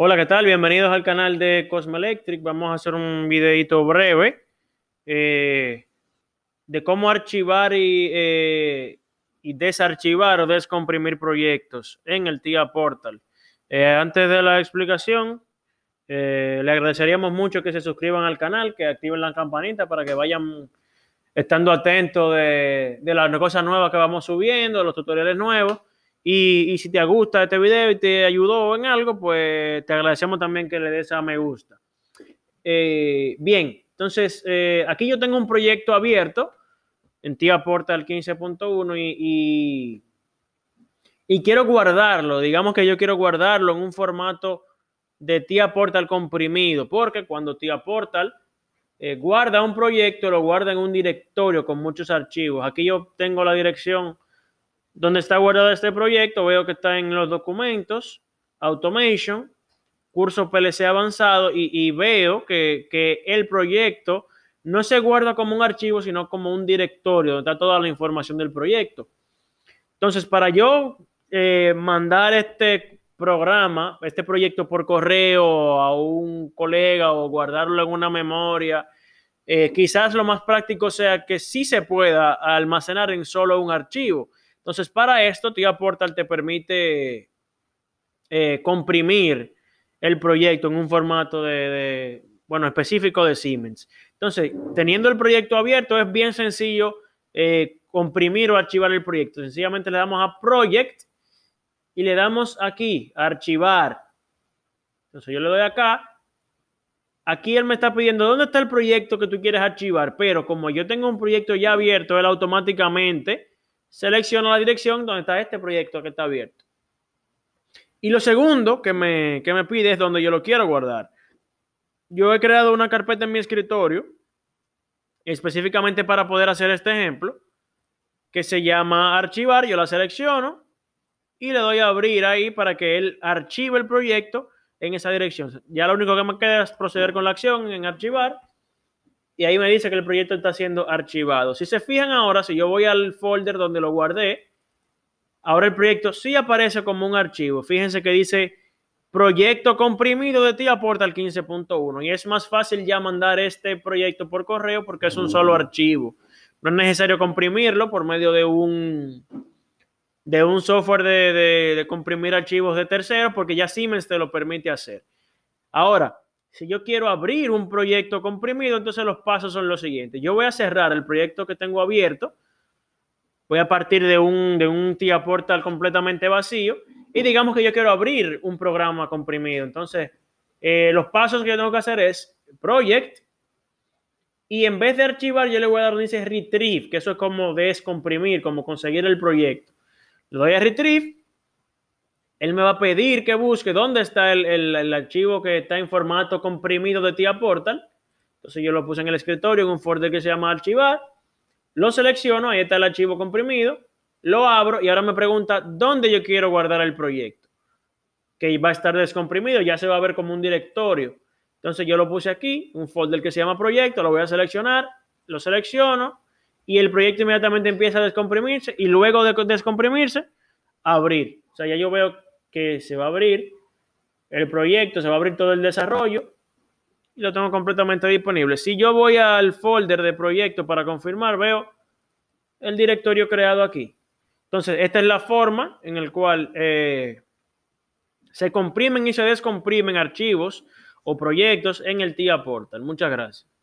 Hola, ¿qué tal? Bienvenidos al canal de Cosmo Electric. Vamos a hacer un videito breve eh, de cómo archivar eh, y, desarchivar o descomprimir proyectos en el TIA Portal. Eh, antes de la explicación, le agradeceríamos mucho que se suscriban al canal, que activen la campanita para que vayan estando atentos de, de las cosas nuevas que vamos subiendo, los tutoriales nuevos y, si te gusta este video y te ayudó en algo, pues te agradecemos también que le des a me gusta. Eh, bien, entonces eh, aquí yo tengo un proyecto abierto en Tía Portal 15.1 y, y, quiero guardarlo. Digamos que yo quiero guardarlo en un formato de Tía Portal comprimido, porque cuando Tía Portal eh, guarda un proyecto, lo guarda en un directorio con muchos archivos. Aquí yo tengo la dirección donde está guardado este proyecto, veo que está en los documentos, automation, curso PLC avanzado, y, veo que, el proyecto no se guarda como un archivo, sino como un directorio donde está toda la información del proyecto. Entonces, para yo eh, mandar este programa, este proyecto por correo a un colega o guardarlo en una memoria, eh, quizás lo más práctico sea que sí se pueda almacenar en solo un archivo entonces, para esto, Tía Portal te permite eh, comprimir el proyecto en un formato de, bueno, específico de Siemens. Entonces, teniendo el proyecto abierto, es bien sencillo eh, comprimir o archivar el proyecto. Sencillamente le damos a Project y le damos aquí, archivar. Entonces yo le doy acá. Aquí él me está pidiendo dónde está el proyecto que tú quieres archivar, pero como yo tengo un proyecto ya abierto, él automáticamente selecciono la dirección donde está este proyecto que está abierto. Y lo segundo que me, pide es donde yo lo quiero guardar. Yo he creado una carpeta en mi escritorio específicamente para poder hacer este ejemplo que se llama archivar. Yo la selecciono y le doy a abrir ahí para que él archive el proyecto en esa dirección. Ya lo único que me queda es proceder con la acción en archivar y ahí me dice que el proyecto está siendo archivado. Si se fijan ahora, si yo voy al folder donde lo guardé, ahora el proyecto sí aparece como un archivo. Fíjense que dice proyecto comprimido de ti aporta al 15.1 y es más fácil ya mandar este proyecto por correo porque es un solo archivo. No es necesario comprimirlo por medio de un de un software de comprimir archivos de terceros porque ya Siemens te lo permite hacer. Ahora, si yo quiero abrir un proyecto comprimido, entonces los pasos son los siguientes. Yo voy a cerrar el proyecto que tengo abierto, voy a partir de un, de un portal completamente vacío y digamos que yo quiero abrir un programa comprimido. Entonces, eh, los pasos que yo tengo que hacer es project y en vez de archivar, yo le voy a dar donde dice retrieve, que eso es como descomprimir, como conseguir el proyecto. Le doy a retrieve él me va a pedir que busque dónde está el, archivo que está en formato comprimido de Tia Portal. Entonces yo lo puse en el escritorio en un folder que se llama archivar. Lo selecciono, ahí está el archivo comprimido. Lo abro y ahora me pregunta dónde yo quiero guardar el proyecto. Que va a estar descomprimido, ya se va a ver como un directorio. Entonces yo lo puse aquí, un folder que se llama proyecto, lo voy a seleccionar, lo selecciono y el proyecto inmediatamente empieza a descomprimirse y luego de descomprimirse, abrir. O sea, ya yo veo que se va a abrir el proyecto, se va a abrir todo el desarrollo y lo tengo completamente disponible. Si yo voy al folder de proyecto para confirmar, veo el directorio creado aquí. Entonces, esta es la forma en la cual eh, se comprimen y se descomprimen archivos o proyectos en el TIA Portal. Muchas gracias.